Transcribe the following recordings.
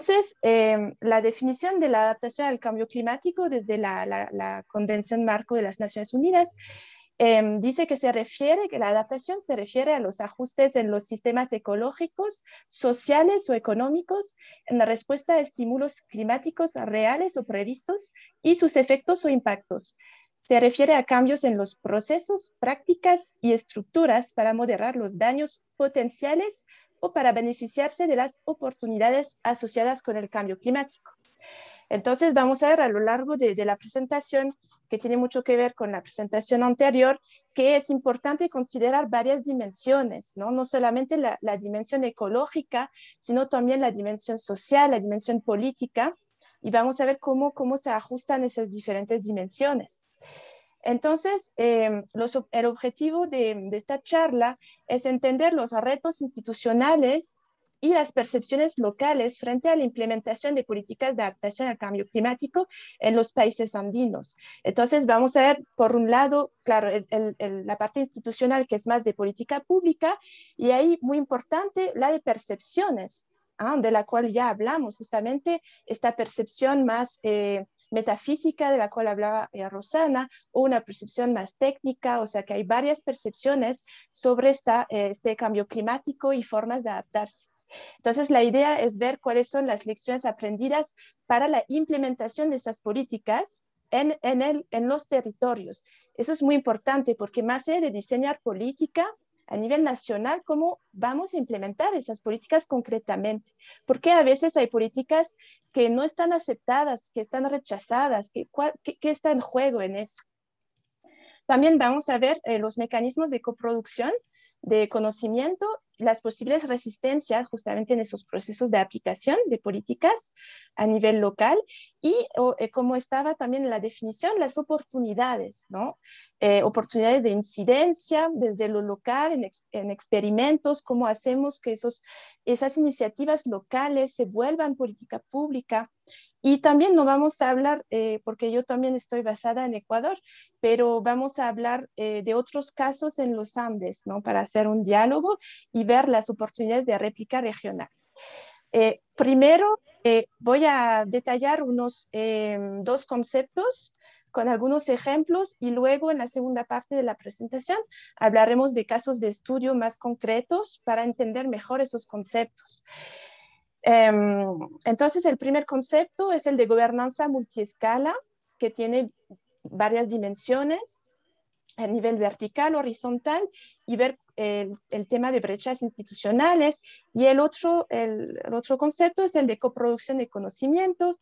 Entonces, em, la definición de la adaptación al cambio climático desde la, Convención Marco de las Naciones Unidas em, dice que se refiere, que la adaptación se refiere a los ajustes en los sistemas ecológicos, sociales o económicos en la respuesta a estímulos climáticos reales o previstos y sus efectos o impactos. Se refiere a cambios en los procesos, prácticas y estructuras para moderar los daños potenciales o para beneficiarse de las oportunidades asociadas con el cambio climático. Entonces vamos a ver a lo largo de, la presentación que tiene mucho que ver con la presentación anterior, que es importante considerar varias dimensiones, no, solamente la, dimensión ecológica, sino también la dimensión social, la dimensión política, y vamos a ver cómo, cómo se ajustan esas diferentes dimensiones. Entonces, em, el objetivo de, esta charla es entender los retos institucionales y las percepciones locales frente a la implementación de políticas de adaptación al cambio climático en los países andinos. Entonces, vamos a ver, por un lado, claro, la parte institucional que es más de política pública y ahí, muy importante, la de percepciones, ah, de la cual ya hablamos, justamente esta percepción más... Eh, metafísica de la cual hablaba eh, Rosana, o una percepción más técnica, o sea que hay varias percepciones sobre eh, este cambio climático y formas de adaptarse. Entonces, la idea es ver cuáles son las lecciones aprendidas para la implementación de esas políticas en, en los territorios. Eso es muy importante porque más allá de diseñar política, a nivel nacional, cómo vamos a implementar esas políticas concretamente. Porque a veces hay políticas que no están aceptadas, que están rechazadas, ¿Qué está en juego en eso. También vamos a ver eh, los mecanismos de coproducción de conocimiento las posibles resistencias justamente en esos procesos de aplicación de políticas a nivel local y eh, como estaba también la definición, las oportunidades, ¿no? Eh, oportunidades de incidencia desde lo local, en, experimentos, cómo hacemos que esos, esas iniciativas locales se vuelvan política pública. Y también no vamos a hablar, eh, porque yo también estoy basada en Ecuador, pero vamos a hablar de otros casos en los Andes, ¿no? Para hacer un diálogo y ver las oportunidades de réplica regional. Eh, primero, eh, voy a detallar unos em, dos conceptos con algunos ejemplos y luego en la segunda parte de la presentación hablaremos de casos de estudio más concretos para entender mejor esos conceptos. Em, entonces, el primer concepto es el de gobernanza multiescala, que tiene varias dimensiones a nivel vertical, horizontal y ver el, tema de brechas institucionales y el otro, el, otro concepto es el de coproducción de conocimientos.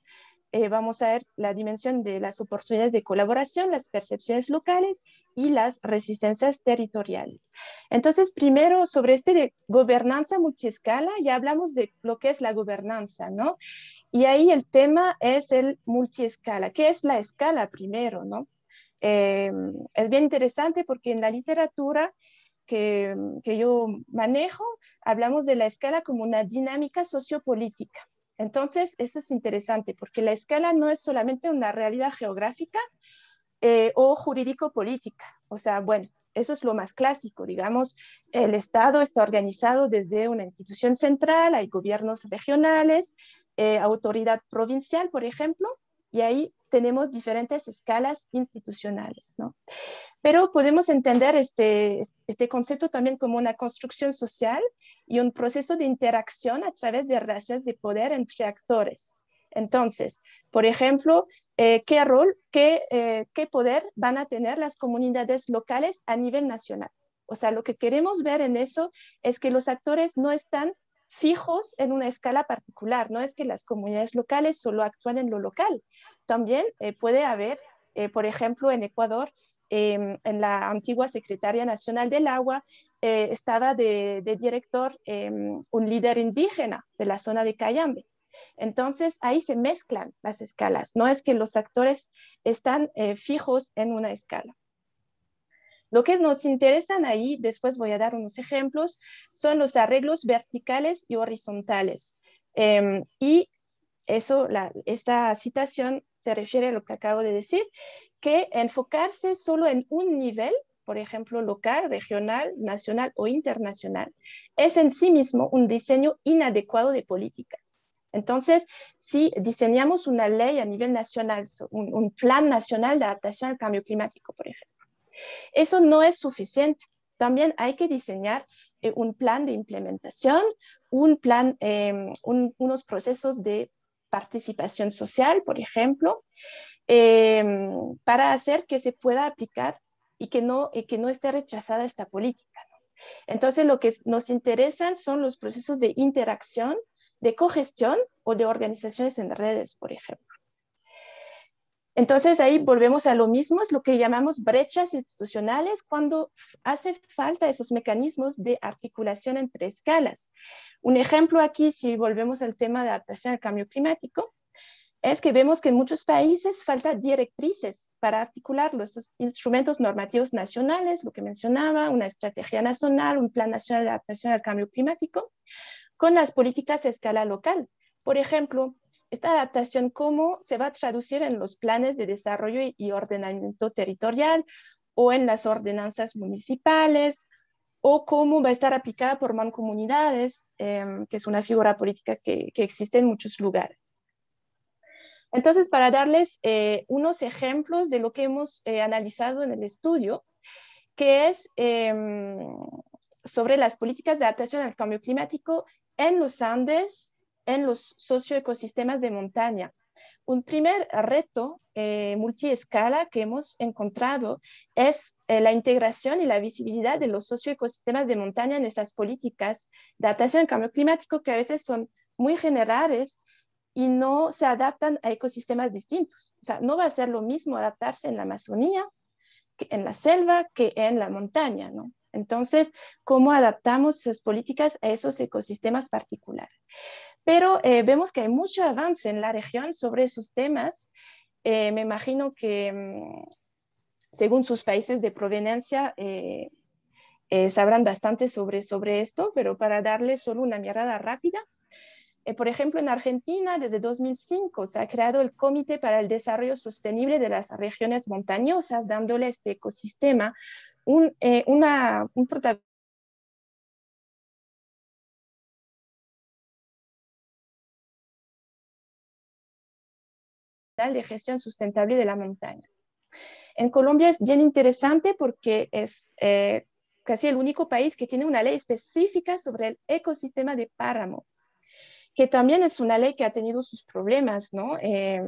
Eh, vamos a ver la dimensión de las oportunidades de colaboración, las percepciones locales y las resistencias territoriales. Entonces, primero sobre este de gobernanza multiescala, ya hablamos de lo que es la gobernanza, ¿no? Y ahí el tema es el multiescala. ¿Qué es la escala primero, no? Eh, es bien interesante porque en la literatura que, yo manejo, hablamos de la escala como una dinámica sociopolítica. Entonces, eso es interesante porque la escala no es solamente una realidad geográfica eh, o jurídico-política. O sea, bueno, eso es lo más clásico, digamos, el Estado está organizado desde una institución central, hay gobiernos regionales, eh, autoridad provincial, por ejemplo, y ahí tenemos diferentes escalas institucionales, ¿no? pero podemos entender este, este concepto también como una construcción social y un proceso de interacción a través de relaciones de poder entre actores. Entonces, por ejemplo, eh, ¿qué rol, qué, eh, qué poder van a tener las comunidades locales a nivel nacional? O sea, lo que queremos ver en eso es que los actores no están fijos en una escala particular, no es que las comunidades locales solo actúan en lo local. También eh, puede haber, por ejemplo, en Ecuador, Em, en la antigua Secretaría Nacional del Agua, eh, estaba de, director em, un líder indígena de la zona de Cayambe. Entonces ahí se mezclan las escalas, no es que los actores están eh, fijos en una escala. Lo que nos interesan ahí, después voy a dar unos ejemplos, son los arreglos verticales y horizontales. Em, y eso, esta citación se refiere a lo que acabo de decir, que enfocarse solo en un nivel, por ejemplo, local, regional, nacional o internacional, es en sí mismo un diseño inadecuado de políticas. Entonces, si diseñamos una ley a nivel nacional, un, plan nacional de adaptación al cambio climático, por ejemplo, eso no es suficiente. También hay que diseñar eh, un plan de implementación, un plan, em, unos procesos de participación social, por ejemplo, Em, para hacer que se pueda aplicar y que no, que no esté rechazada esta política. Entonces, lo que nos interesan son los procesos de interacción, de cogestión o de organizaciones en redes, por ejemplo. Entonces ahí volvemos a lo mismo, es lo que llamamos brechas institucionales cuando hace falta esos mecanismos de articulación entre escalas. Un ejemplo aquí, si volvemos al tema de adaptación al cambio climático, es que vemos que en muchos países falta directrices para articular los instrumentos normativos nacionales, lo que mencionaba, una estrategia nacional, un plan nacional de adaptación al cambio climático, con las políticas a escala local. Por ejemplo, esta adaptación, ¿cómo se va a traducir en los planes de desarrollo y ordenamiento territorial o en las ordenanzas municipales? o cómo va a estar aplicada por mancomunidades, em, que es una figura política que existe en muchos lugares. Entonces, para darles eh, unos ejemplos de lo que hemos eh, analizado en el estudio, que es em, sobre las políticas de adaptación al cambio climático en los Andes, en los socioecosistemas de montaña. Un primer reto eh, multiescala que hemos encontrado es la integración y la visibilidad de los socioecosistemas de montaña en estas políticas de adaptación al cambio climático que a veces son muy generales y no se adaptan a ecosistemas distintos. O sea, no va a ser lo mismo adaptarse en la Amazonía, en la selva, que en la montaña, ¿no? Entonces, ¿cómo adaptamos esas políticas a esos ecosistemas particulares? Pero eh, vemos que hay mucho avance en la región sobre esos temas. Eh, me imagino que mm, según sus países de proveniencia eh, sabrán bastante sobre, sobre esto, pero para darle solo una mirada rápida, eh, por ejemplo, en Argentina, desde 2005 se ha creado el Comité para el Desarrollo Sostenible de las Regiones Montañosas, dándole a este ecosistema un, eh, una, protagonismo de gestión sustentable de la montaña. En Colombia es bien interesante porque es eh, casi el único país que tiene una ley específica sobre el ecosistema de páramo que también es una ley que ha tenido sus problemas, ¿no? Eh,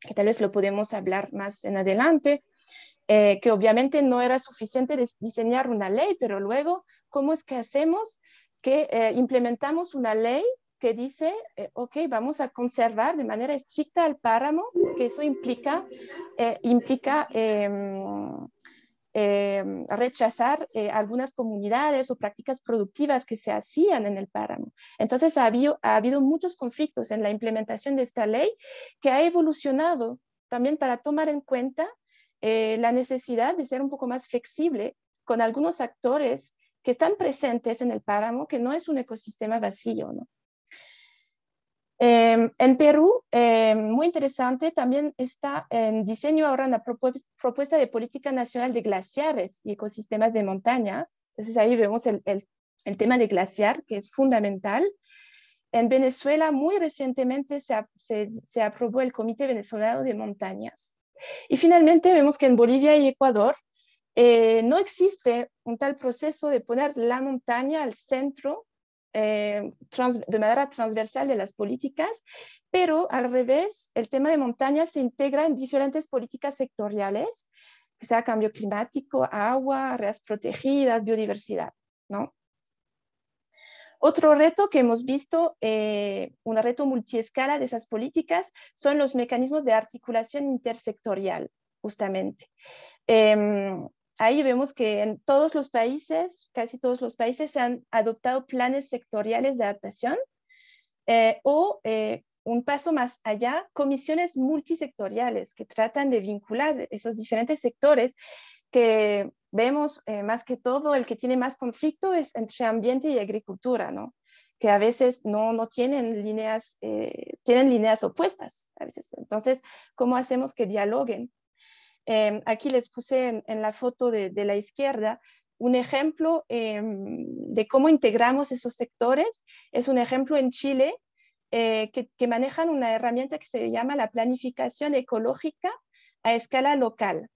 que tal vez lo podemos hablar más en adelante, eh, que obviamente no era suficiente diseñar una ley, pero luego, ¿cómo es que hacemos que eh, implementamos una ley que dice, ok, vamos a conservar de manera estricta el páramo, que eso implica, implica em, Em, rechazar eh, algunas comunidades o prácticas productivas que se hacían en el páramo. Entonces ha habido, muchos conflictos en la implementación de esta ley que ha evolucionado también para tomar en cuenta eh, la necesidad de ser un poco más flexible con algunos actores que están presentes en el páramo, que no es un ecosistema vacío, ¿no? Em, en Perú, em, muy interesante, también está en diseño ahora una propuesta de política nacional de glaciares y ecosistemas de montaña. Entonces ahí vemos el, el, tema de glaciar, que es fundamental. En Venezuela, muy recientemente se, se, aprobó el Comité Venezolano de Montañas. Y finalmente vemos que en Bolivia y Ecuador eh, no existe un tal proceso de poner la montaña al centro eh, de manera transversal de las políticas, pero al revés, el tema de montaña se integra en diferentes políticas sectoriales, que sea cambio climático, agua, áreas protegidas, biodiversidad, ¿no? Otro reto que hemos visto, eh, un reto multiescala de esas políticas, son los mecanismos de articulación intersectorial, justamente. Em, ahí vemos que en todos los países, casi todos los países, se han adoptado planes sectoriales de adaptación eh, o, eh, un paso más allá, comisiones multisectoriales que tratan de vincular esos diferentes sectores que vemos eh, más que todo, el que tiene más conflicto es entre ambiente y agricultura, ¿no? que a veces no, no tienen, líneas, tienen líneas opuestas. A veces. Entonces, ¿cómo hacemos que dialoguen Em, aquí les puse en, la foto de, la izquierda un ejemplo em, de cómo integramos esos sectores. Es un ejemplo en Chile eh, que, manejan una herramienta que se llama la planificación ecológica a escala local.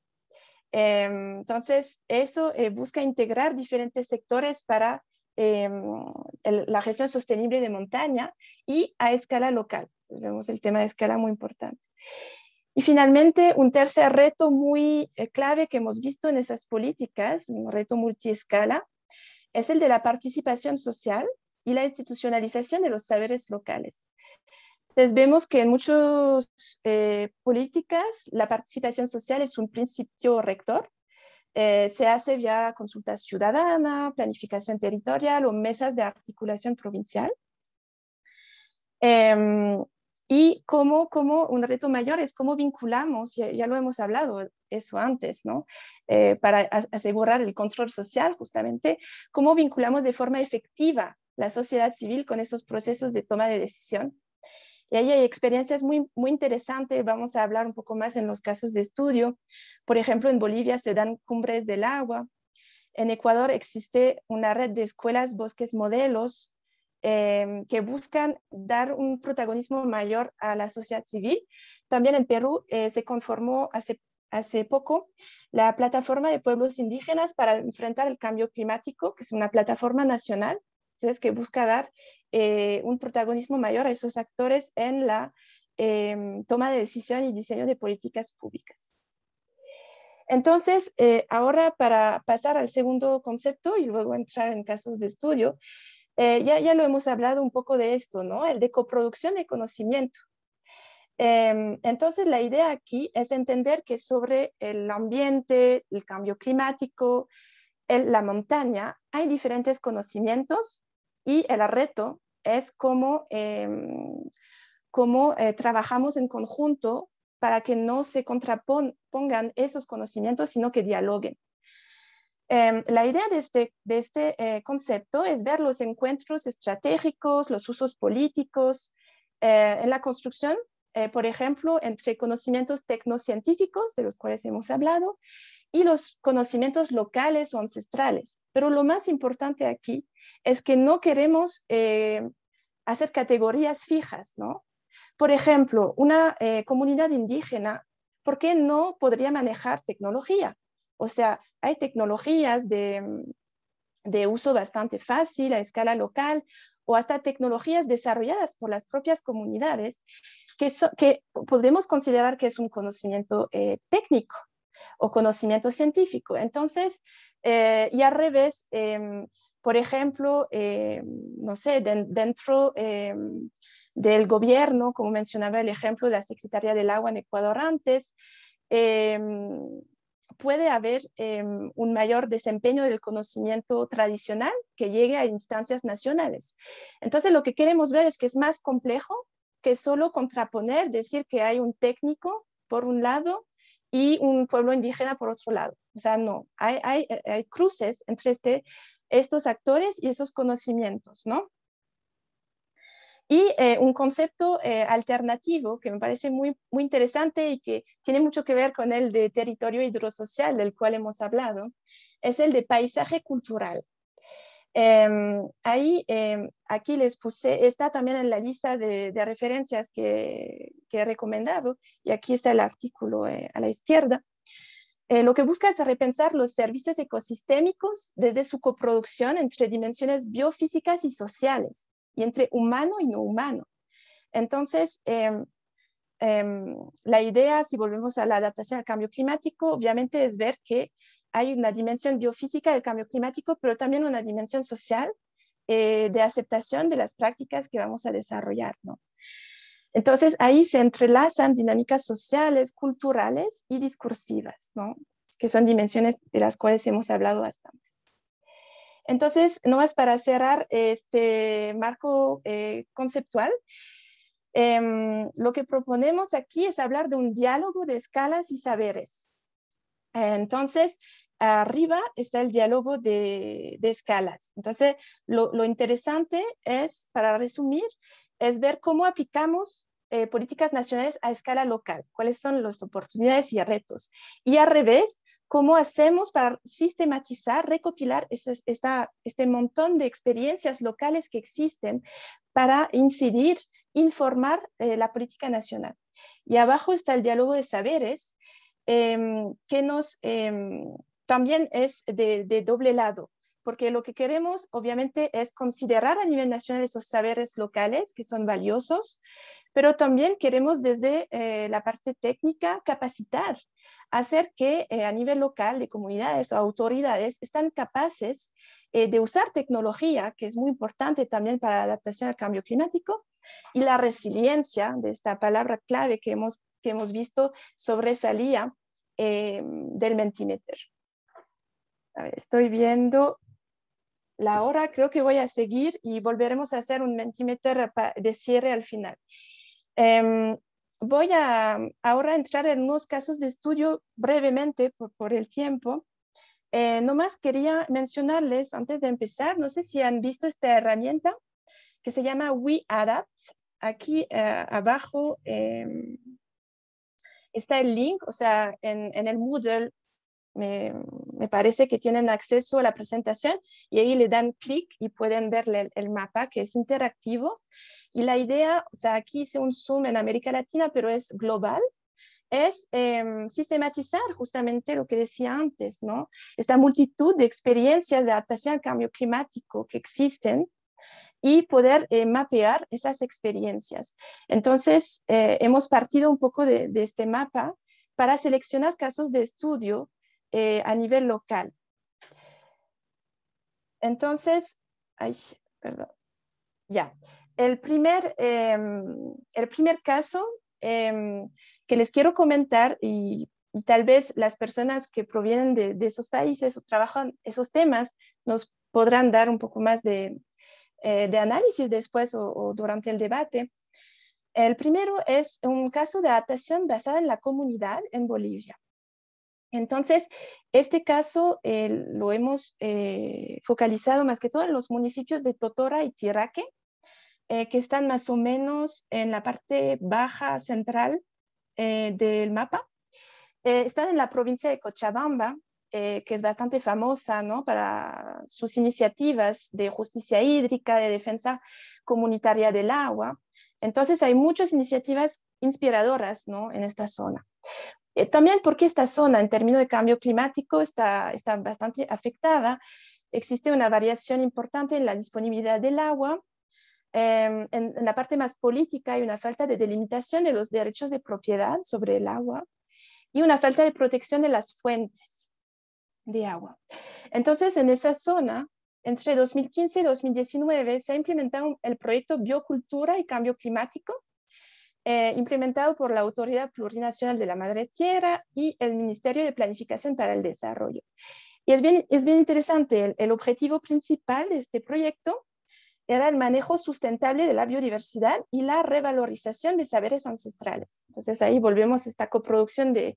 Em, entonces, eso eh, busca integrar diferentes sectores para la gestión sostenible de montaña y a escala local. Vemos el tema de escala muy importante. Y finalmente, un tercer reto muy eh, clave que hemos visto en esas políticas, un reto multiescala, es el de la participación social y la institucionalización de los saberes locales. Entonces vemos que en muchas eh, políticas la participación social es un principio rector. Eh, se hace vía consulta ciudadana, planificación territorial o mesas de articulación provincial. Em, y como un reto mayor es cómo vinculamos, ya, lo hemos hablado eso antes, ¿no? Eh, para asegurar el control social, justamente, cómo vinculamos de forma efectiva la sociedad civil con esos procesos de toma de decisión. Y ahí hay experiencias muy, muy interesantes, vamos a hablar un poco más en los casos de estudio. Por ejemplo, en Bolivia se dan cumbres del agua, en Ecuador existe una red de escuelas bosques modelos Em, que buscan dar un protagonismo mayor a la sociedad civil. También en Perú eh, se conformó hace, poco la Plataforma de Pueblos Indígenas para enfrentar el cambio climático, que es una plataforma nacional entonces, que busca dar eh, un protagonismo mayor a esos actores en la em, toma de decisión y diseño de políticas públicas. Entonces, eh, ahora para pasar al segundo concepto y luego entrar en casos de estudio, eh, ya, lo hemos hablado un poco de esto, ¿no? El de coproducción de conocimiento. Em, entonces, la idea aquí es entender que sobre el ambiente, el cambio climático, la montaña, hay diferentes conocimientos y el reto es cómo, em, cómo eh, trabajamos en conjunto para que no se contrapongan esos conocimientos, sino que dialoguen. Em, la idea de este, este eh, concepto es ver los encuentros estratégicos, los usos políticos eh, en la construcción, eh, por ejemplo, entre conocimientos tecnocientíficos, de los cuales hemos hablado, y los conocimientos locales o ancestrales. Pero lo más importante aquí es que no queremos hacer categorías fijas, ¿no? Por ejemplo, una comunidad indígena, ¿por qué no podría manejar tecnología? O sea, hay tecnologías de, mm, de uso bastante fácil a escala local o hasta tecnologías desarrolladas por las propias comunidades que, que podemos considerar que es un conocimiento eh, técnico o conocimiento científico. Entonces, eh, y al revés, em, por ejemplo, eh, no sé, dentro em, del gobierno, como mencionaba el ejemplo de la Secretaría del Agua en Ecuador antes, em, puede haber em, un mayor desempeño del conocimiento tradicional que llegue a instancias nacionales. Entonces, lo que queremos ver es que es más complejo que solo contraponer, decir que hay un técnico por un lado y un pueblo indígena por otro lado. O sea, no, hay, hay cruces entre este, estos actores y esos conocimientos, ¿no? Y eh, un concepto eh, alternativo que me parece muy, muy interesante y que tiene mucho que ver con el de territorio hidrosocial del cual hemos hablado, es el de paisaje cultural. Em, ahí, em, aquí les puse, está también en la lista de, referencias que, he recomendado y aquí está el artículo eh, a la izquierda. lo que busca es repensar los servicios ecosistémicos desde su coproducción entre dimensiones biofísicas y sociales, y entre humano y no humano. Entonces, em, em, la idea, si volvemos a la adaptación al cambio climático, obviamente es ver que hay una dimensión biofísica del cambio climático, pero también una dimensión social eh, de aceptación de las prácticas que vamos a desarrollar. ¿no? Entonces, ahí se entrelazan dinámicas sociales, culturales y discursivas, ¿no? que son dimensiones de las cuales hemos hablado bastante. Entonces, no nomás para cerrar este marco eh, conceptual, em, lo que proponemos aquí es hablar de un diálogo de escalas y saberes. Entonces, arriba está el diálogo de, escalas. Entonces, lo, interesante es, para resumir, es ver cómo aplicamos eh, políticas nacionales a escala local, cuáles son las oportunidades y retos. Y al revés, ¿Cómo hacemos para sistematizar, recopilar este, montón de experiencias locales que existen para incidir, informar eh, la política nacional? Y abajo está el diálogo de saberes, em, que nos, em, también es de, doble lado, porque lo que queremos obviamente es considerar a nivel nacional esos saberes locales que son valiosos, pero también queremos desde eh, la parte técnica capacitar hacer que eh, a nivel local de comunidades o autoridades están capaces eh, de usar tecnología, que es muy importante también para la adaptación al cambio climático, y la resiliencia, de esta palabra clave que hemos, que hemos visto sobresalía eh, del Mentimeter. estoy viendo la hora, creo que voy a seguir y volveremos a hacer un Mentimeter de cierre al final. Em, voy a ahora entrar en unos casos de estudio brevemente por, el tiempo. Eh, nomás quería mencionarles antes de empezar, no sé si han visto esta herramienta que se llama WeAdapt. Aquí eh, abajo em, está el link, o sea, en el Moodle me, parece que tienen acceso a la presentación y ahí le dan clic y pueden ver el, mapa que es interactivo. Y la idea, o sea, aquí hice un zoom en América Latina, pero es global, es em, sistematizar justamente lo que decía antes, ¿no? Esta multitud de experiencias de adaptación al cambio climático que existen y poder eh, mapear esas experiencias. Entonces, eh, hemos partido un poco de, de, este mapa para seleccionar casos de estudio eh, a nivel local. Entonces, ya. El primer, em, el primer caso em, que les quiero comentar y, tal vez las personas que provienen de, esos países o trabajan esos temas nos podrán dar un poco más de, eh, análisis después o durante el debate. El primero es un caso de adaptación basada en la comunidad en Bolivia. Entonces, este caso eh, lo hemos eh, focalizado más que todo en los municipios de Totora y Tiraque, eh, que están más o menos en la parte baja central del mapa. están en la provincia de Cochabamba, que es bastante famosa para sus iniciativas de justicia hídrica, de defensa comunitaria del agua. Entonces, hay muchas iniciativas inspiradoras en esta zona. Eh, también porque esta zona en términos de cambio climático está, bastante afectada. Existe una variación importante en la disponibilidad del agua. Em, en, en la parte más política hay una falta de delimitación de los derechos de propiedad sobre el agua y una falta de protección de las fuentes de agua. Entonces, en esa zona, entre 2015 y 2019 se ha implementado el proyecto Biocultura y Cambio Climático, eh, implementado por la Autoridad Plurinacional de la Madre Tierra y el Ministerio de Planificación para el Desarrollo. Y es bien, es bien interesante, el, objetivo principal de este proyecto era el manejo sustentable de la biodiversidad y la revalorización de saberes ancestrales. Entonces ahí volvemos a esta coproducción de,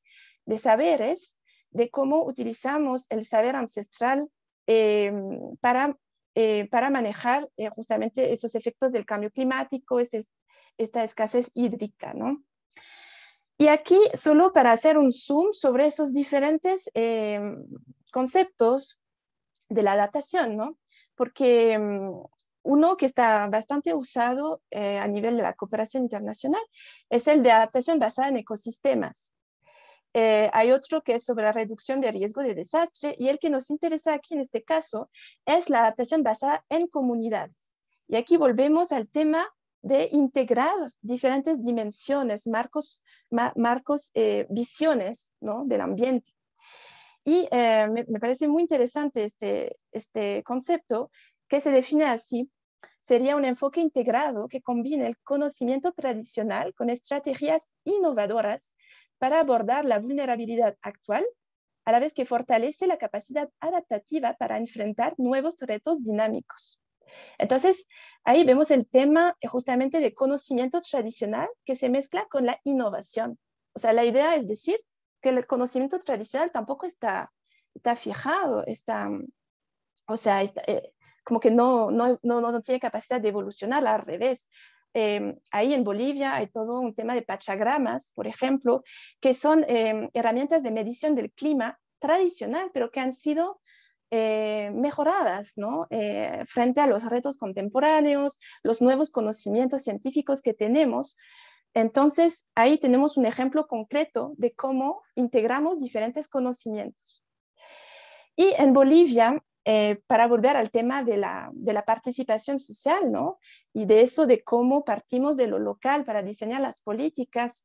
saberes, de cómo utilizamos el saber ancestral em, para, eh, para manejar eh, justamente esos efectos del cambio climático, este, esta escasez hídrica, ¿no? Y aquí, solo para hacer un zoom sobre esos diferentes eh, conceptos de la adaptación, ¿no? Porque mm, uno que está bastante usado eh, a nivel de la cooperación internacional es el de adaptación basada en ecosistemas. Eh, hay otro que es sobre la reducción de riesgo de desastre y el que nos interesa aquí en este caso es la adaptación basada en comunidades. Y aquí volvemos al tema de integrar diferentes dimensiones, marcos, marcos eh, visiones ¿no? del ambiente. Y eh, me, parece muy interesante este, este concepto que se define así. Sería un enfoque integrado que combine el conocimiento tradicional con estrategias innovadoras para abordar la vulnerabilidad actual, a la vez que fortalece la capacidad adaptativa para enfrentar nuevos retos dinámicos. Entonces, ahí vemos el tema eh, justamente de conocimiento tradicional que se mezcla con la innovación. O sea, la idea es decir que el conocimiento tradicional tampoco está, fijado, está, o sea, está, eh, como que no no, tiene capacidad de evolucionar, al revés. Em, ahí en Bolivia hay todo un tema de pachagramas, por ejemplo, que son em, herramientas de medición del clima tradicional, pero que han sido eh, mejoradas ¿no? Eh, frente a los retos contemporáneos, los nuevos conocimientos científicos que tenemos. Entonces, ahí tenemos un ejemplo concreto de cómo integramos diferentes conocimientos. Y en Bolivia, eh, para volver al tema de la, de la participación social, ¿no? Y de eso de cómo partimos de lo local para diseñar las políticas,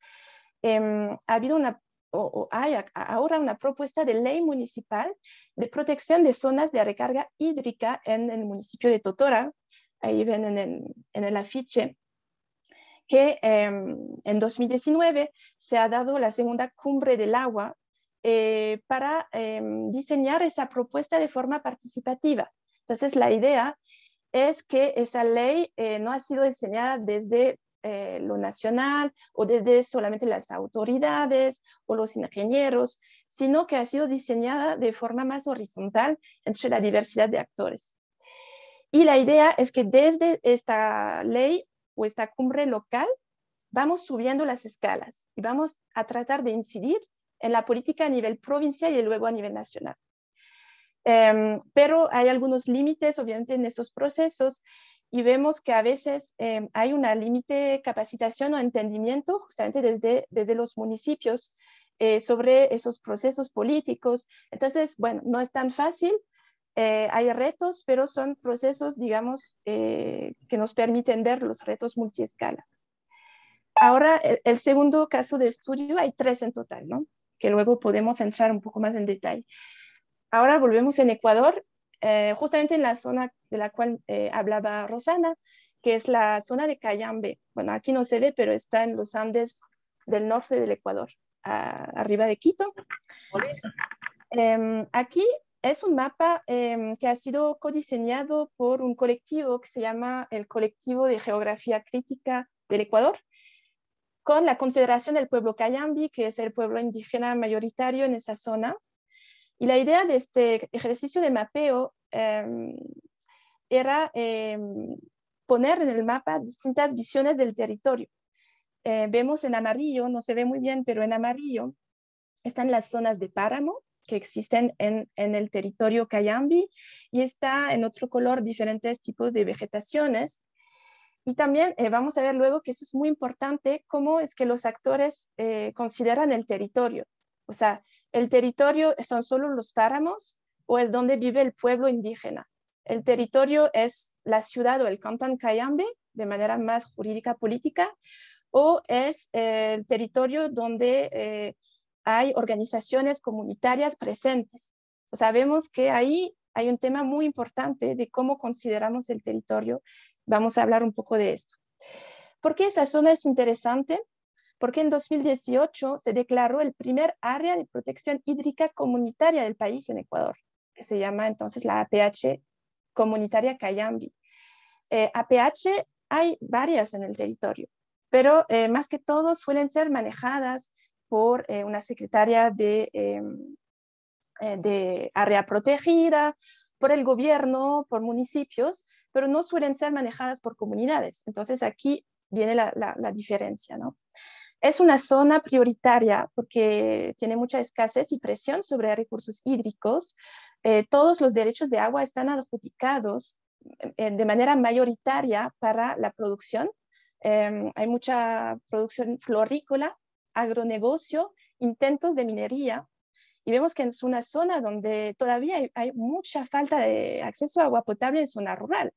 em, ha habido una o hay ahora una propuesta de ley municipal de protección de zonas de recarga hídrica en el municipio de Totora, ahí ven en el, en el afiche, que em, en 2019 se ha dado la segunda cumbre del agua eh, para em, diseñar esa propuesta de forma participativa. Entonces, la idea es que esa ley eh, no ha sido diseñada desde eh, lo nacional o desde solamente las autoridades o los ingenieros, sino que ha sido diseñada de forma más horizontal entre la diversidad de actores. Y la idea es que desde esta ley o esta cumbre local vamos subiendo las escalas y vamos a tratar de incidir en la política a nivel provincial y luego a nivel nacional. Em, pero hay algunos límites, obviamente, en esos procesos y vemos que a veces eh, hay una límite de capacitación o entendimiento justamente desde, desde los municipios eh, sobre esos procesos políticos. Entonces, bueno, no es tan fácil, eh, hay retos, pero son procesos, digamos, que nos permiten ver los retos multiescala. Ahora, el, el, segundo caso de estudio, hay tres en total, ¿no? que luego podemos entrar un poco más en detalle. Ahora volvemos en Ecuador eh, justamente en la zona de la cual eh, hablaba Rosana, que es la zona de Cayambe. Bueno, aquí no se ve, pero está en los Andes del norte del Ecuador, arriba de Quito. Em, aquí es un mapa em, que ha sido codiseñado por un colectivo que se llama el Colectivo de Geografía Crítica del Ecuador, con la Confederación del Pueblo Cayambi, que es el pueblo indígena mayoritario en esa zona, y la idea de este ejercicio de mapeo em, era em, poner en el mapa distintas visiones del territorio. Eh, vemos en amarillo, no se ve muy bien, pero en amarillo están las zonas de páramo que existen en, en el territorio Cayambi y está en otro color diferentes tipos de vegetaciones. Y también eh, vamos a ver luego que eso es muy importante, cómo es que los actores eh, consideran el territorio. O sea, ¿El territorio son solo los páramos o es donde vive el pueblo indígena? El territorio es la ciudad o el cantón Cayambe, de manera más jurídica política, o es el territorio donde eh, hay organizaciones comunitarias presentes. Sabemos que ahí hay un tema muy importante de cómo consideramos el territorio. Vamos a hablar un poco de esto. ¿Por qué esa zona es interesante? porque en 2018 se declaró el primer área de protección hídrica comunitaria del país en Ecuador, que se llama entonces la APH comunitaria Cayambi. APH eh, hay varias en el territorio, pero eh, más que todo suelen ser manejadas por eh, una secretaria de, em, de área protegida, por el gobierno, por municipios, pero no suelen ser manejadas por comunidades. Entonces aquí viene la, la diferencia, ¿no? Es una zona prioritaria porque tiene mucha escasez y presión sobre recursos hídricos. Eh, todos los derechos de agua están adjudicados eh, eh, de manera mayoritaria para la producción. Em, hay mucha producción florícola, agronegocio, intentos de minería. Y vemos que es una zona donde todavía hay, mucha falta de acceso a agua potable en zona rural.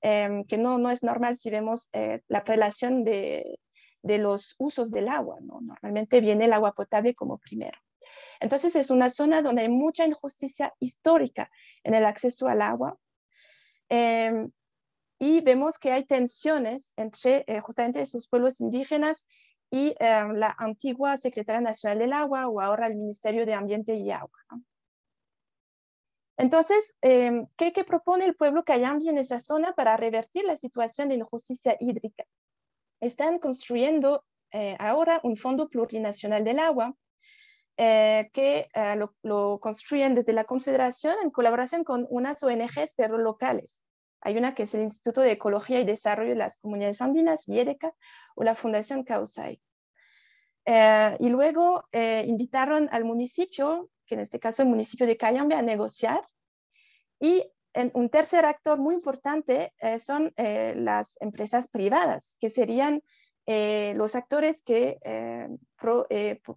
Em, que no, no es normal si vemos la relación de de los usos del agua, Normalmente viene el agua potable como primero. Entonces es una zona donde hay mucha injusticia histórica en el acceso al agua. Em, y vemos que hay tensiones entre eh, justamente esos pueblos indígenas y em, la antigua Secretaría Nacional del Agua o ahora el Ministerio de Ambiente y Agua. Entonces, em, ¿qué, ¿qué propone el pueblo que Cayambi en esa zona para revertir la situación de injusticia hídrica? están construyendo eh, ahora un fondo plurinacional del agua eh, que eh, lo, construyen desde la Confederación en colaboración con unas ONGs, pero locales. Hay una que es el Instituto de Ecología y Desarrollo de las Comunidades Andinas, IEDECA, o la Fundación causai y luego invitaron al municipio, que en este caso el municipio de Cayambe, a negociar y un tercer actor muy importante eh, son eh, las empresas privadas, que serían eh, los actores que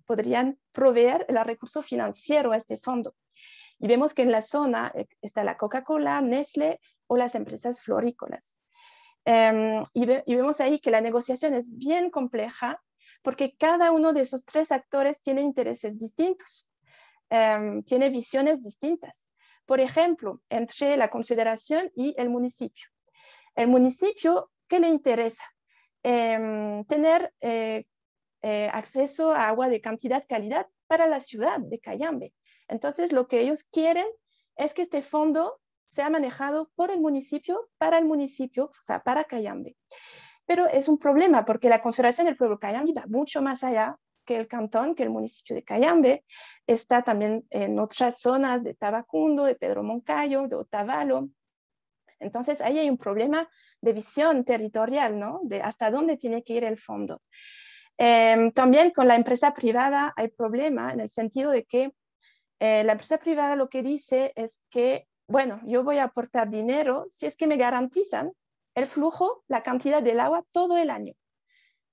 podrían proveer el recurso financiero a este fondo. Y vemos que en la zona está la Coca-Cola, Nestlé o las empresas florícolas. Em, y, vemos ahí que la negociación es bien compleja porque cada uno de esos tres actores tiene intereses distintos. Em, tiene visiones distintas por ejemplo, entre la Confederación y el municipio. El municipio, ¿qué le interesa? Em, tener eh, eh, acceso a agua de cantidad calidad para la ciudad de Cayambe. Entonces, lo que ellos quieren es que este fondo sea manejado por el municipio, para el municipio, o sea, para Cayambe. Pero es un problema porque la Confederación del Pueblo Cayambe va mucho más allá que el cantón, que el municipio de Cayambe, está también en otras zonas de Tabacundo, de Pedro Moncayo, de Otavalo. Entonces ahí hay un problema de visión territorial, ¿no? De hasta dónde tiene que ir el fondo. Em, también con la empresa privada hay problema en el sentido de que eh, la empresa privada lo que dice es que, bueno, yo voy a aportar dinero si es que me garantizan el flujo, la cantidad del agua todo el año.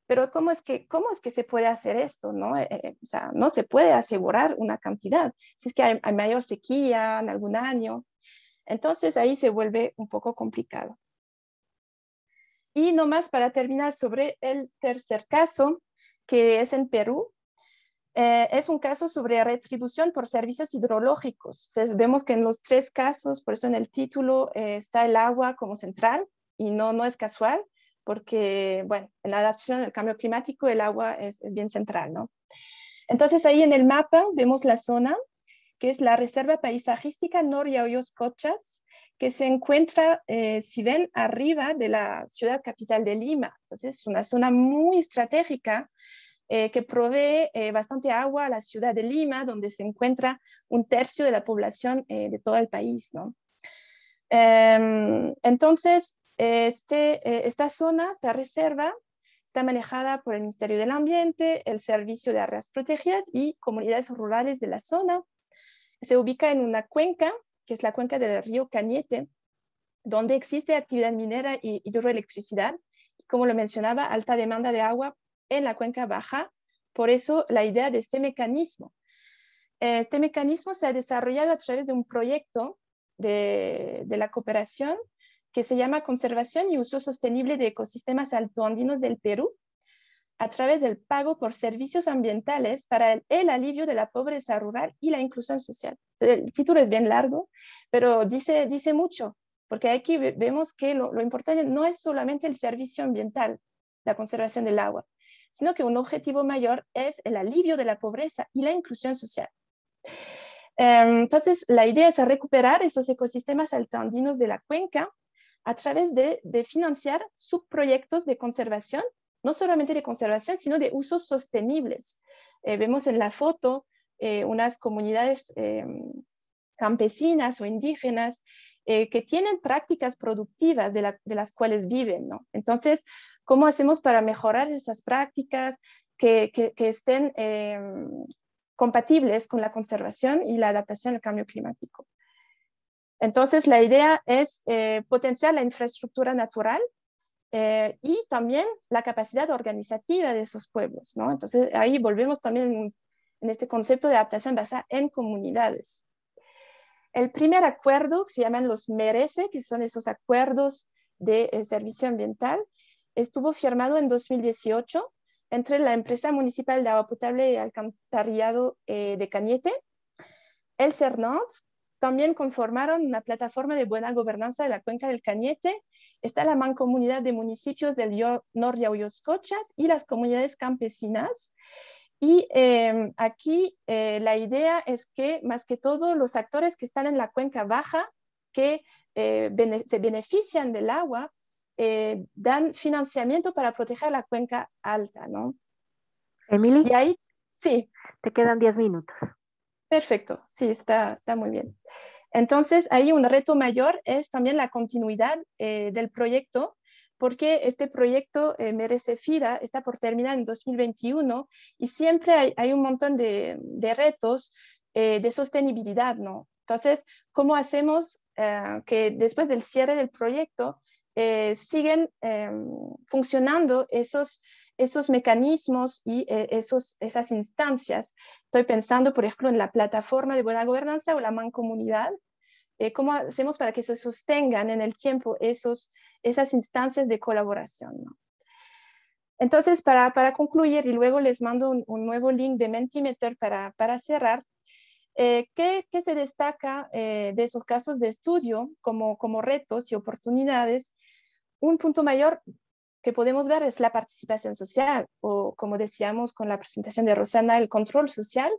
Pero ¿cómo es que, cómo es que se puede hacer esto? ¿no? Eh, eh, o sea, no se puede asegurar una cantidad. Si es que hay, mayor sequía en algún año. Entonces ahí se vuelve un poco complicado. Y nomás para terminar sobre el tercer caso, que es en Perú, eh, es un caso sobre retribución por servicios hidrológicos. vemos que en los tres casos, por eso en el título está el agua como central y no, no es casual porque, bueno, en la adaptación al cambio climático el agua es, bien central, ¿no? Entonces ahí en el mapa vemos la zona, que es la Reserva Paisajística Noriaoyoscochas, Cochas, que se encuentra, eh, si ven, arriba de la ciudad capital de Lima. Entonces es una zona muy estratégica eh, que provee eh, bastante agua a la ciudad de Lima, donde se encuentra un tercio de la población de todo el país, ¿no? Em, entonces, eh, este, eh, esta zona, esta reserva, está manejada por el Ministerio del Ambiente, el Servicio de Áreas Protegidas y comunidades rurales de la zona. Se ubica en una cuenca, que es la cuenca del río Cañete, donde existe actividad minera y hidroelectricidad. Como lo mencionaba, alta demanda de agua en la cuenca baja. Por eso la idea de este mecanismo. Eh, este mecanismo se ha desarrollado a través de un proyecto de la cooperación que se llama Conservación y Uso Sostenible de Ecosistemas Altoandinos del Perú, a través del pago por servicios ambientales para el, alivio de la pobreza rural y la inclusión social. El título es bien largo, pero dice, dice mucho, porque aquí vemos que lo, importante no es solamente el servicio ambiental, la conservación del agua, sino que un objetivo mayor es el alivio de la pobreza y la inclusión social. Em, entonces, la idea es recuperar esos ecosistemas altoandinos de la cuenca a través de, financiar subproyectos de conservación, no solamente de conservación, sino de usos sostenibles. Eh, vemos en la foto eh, unas comunidades em, campesinas o indígenas eh, que tienen prácticas productivas de, las cuales viven. Entonces, ¿cómo hacemos para mejorar esas prácticas que estén em, compatibles con la conservación y la adaptación al cambio climático? Entonces, la idea es eh, potenciar la infraestructura natural eh, y también la capacidad organizativa de esos pueblos, ¿no? Entonces, ahí volvemos también en este concepto de adaptación basada en comunidades. El primer acuerdo, que se llaman los MERECE, que son esos acuerdos de eh, servicio ambiental, estuvo firmado en 2018 entre la empresa municipal de agua potable y alcantarillado de Cañete, el CERNOV, también conformaron una plataforma de buena gobernanza de la cuenca del Cañete. Está la mancomunidad de municipios del Norte y y las comunidades campesinas. Y em, aquí eh, la idea es que más que todo los actores que están en la cuenca baja, que eh, se benefician del agua, eh, dan financiamiento para proteger la cuenca alta, ¿no? Emily. Y ahí, sí. Te quedan 10 minutos. Perfecto, sí, está, está muy bien. Entonces, hay un reto mayor es también la continuidad eh, del proyecto, porque este proyecto eh, Merece FIDA está por terminar en 2021 y siempre hay, un montón de, retos eh, de sostenibilidad, ¿no? Entonces, ¿cómo hacemos que después del cierre del proyecto siguen em, funcionando esos esos mecanismos y eh, esos, esas instancias. Estoy pensando, por ejemplo, en la plataforma de buena gobernanza o la mancomunidad. Eh, ¿Cómo hacemos para que se sostengan en el tiempo esos, esas instancias de colaboración? Entonces, para, concluir, y luego les mando un, nuevo link de Mentimeter para, para cerrar, eh, ¿qué, se destaca de esos casos de estudio como, como retos y oportunidades? Un punto mayor que podemos ver es la participación social o, como decíamos con la presentación de Rosana, el control social,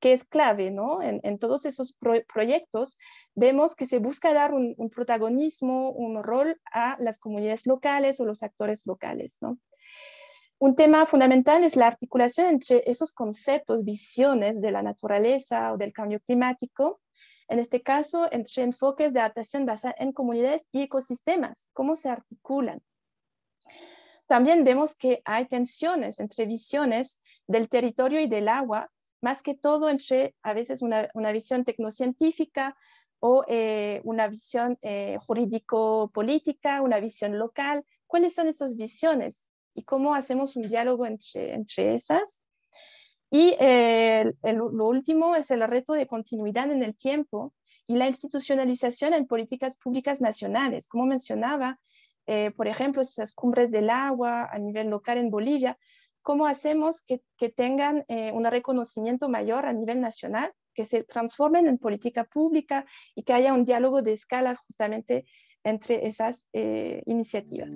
que es clave, ¿no? En, todos esos proyectos vemos que se busca dar un, un, protagonismo, un rol a las comunidades locales o los actores locales, ¿no? Un tema fundamental es la articulación entre esos conceptos, visiones de la naturaleza o del cambio climático, en este caso entre enfoques de adaptación basada en comunidades y ecosistemas, cómo se articulan también vemos que hay tensiones entre visiones del territorio y del agua, más que todo entre a veces una, visión tecnocientífica o eh, una visión eh, jurídico-política, una visión local. ¿Cuáles son esas visiones y cómo hacemos un diálogo entre, esas? Y eh, lo último es el reto de continuidad en el tiempo y la institucionalización en políticas públicas nacionales. Como mencionaba, eh, por ejemplo, esas cumbres del agua a nivel local en Bolivia, ¿cómo hacemos que, tengan eh, un reconocimiento mayor a nivel nacional, que se transformen en política pública y que haya un diálogo de escala justamente entre esas eh, iniciativas?